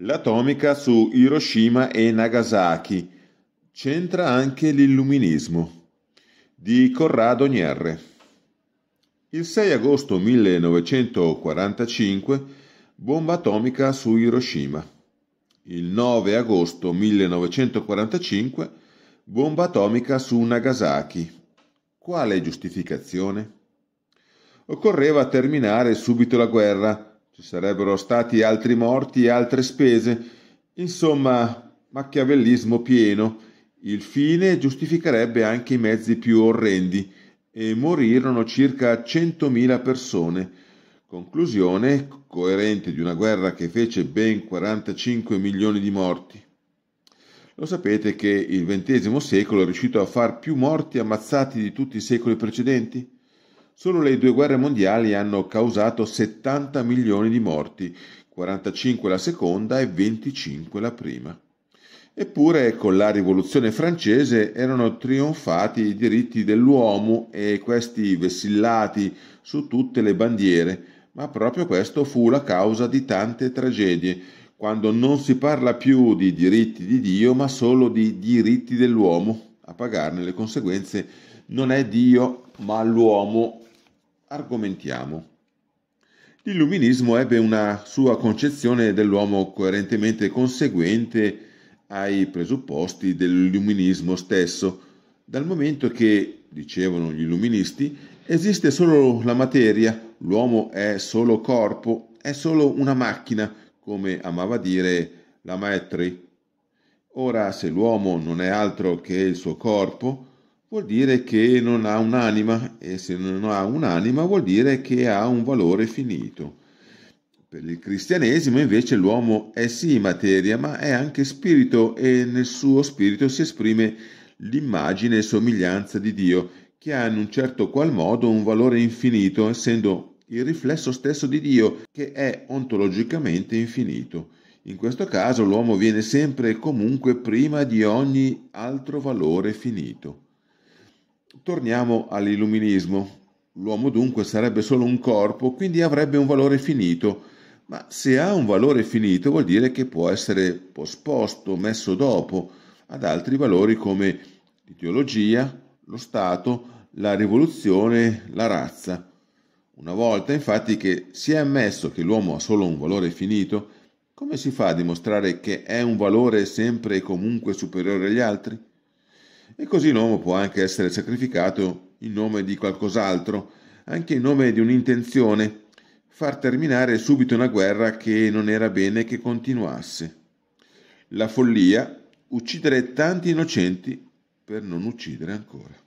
l'atomica su Hiroshima e Nagasaki. C'entra anche l'illuminismo di Corrado Nierre. Il 6 agosto 1945 bomba atomica su Hiroshima. Il 9 agosto 1945 bomba atomica su Nagasaki. Quale giustificazione? Occorreva terminare subito la guerra ci sarebbero stati altri morti e altre spese. Insomma, machiavellismo pieno. Il fine giustificherebbe anche i mezzi più orrendi e morirono circa 100.000 persone. Conclusione coerente di una guerra che fece ben 45 milioni di morti. Lo sapete che il XX secolo è riuscito a far più morti ammazzati di tutti i secoli precedenti? Solo le due guerre mondiali hanno causato 70 milioni di morti, 45 la seconda e 25 la prima. Eppure con la rivoluzione francese erano trionfati i diritti dell'uomo e questi vessillati su tutte le bandiere, ma proprio questo fu la causa di tante tragedie, quando non si parla più di diritti di Dio, ma solo di diritti dell'uomo. A pagarne le conseguenze non è Dio, ma l'uomo Argomentiamo. L'illuminismo ebbe una sua concezione dell'uomo coerentemente conseguente ai presupposti dell'illuminismo stesso, dal momento che, dicevano gli illuministi, esiste solo la materia, l'uomo è solo corpo, è solo una macchina, come amava dire la Maitri. Ora, se l'uomo non è altro che il suo corpo, vuol dire che non ha un'anima e se non ha un'anima vuol dire che ha un valore finito. Per il cristianesimo invece l'uomo è sì materia ma è anche spirito e nel suo spirito si esprime l'immagine e somiglianza di Dio che ha in un certo qual modo un valore infinito essendo il riflesso stesso di Dio che è ontologicamente infinito. In questo caso l'uomo viene sempre e comunque prima di ogni altro valore finito. Torniamo all'illuminismo. L'uomo dunque sarebbe solo un corpo, quindi avrebbe un valore finito, ma se ha un valore finito vuol dire che può essere posposto, messo dopo ad altri valori come l'ideologia, lo Stato, la rivoluzione, la razza. Una volta infatti che si è ammesso che l'uomo ha solo un valore finito, come si fa a dimostrare che è un valore sempre e comunque superiore agli altri? E così l'uomo può anche essere sacrificato in nome di qualcos'altro, anche in nome di un'intenzione, far terminare subito una guerra che non era bene che continuasse. La follia, uccidere tanti innocenti per non uccidere ancora.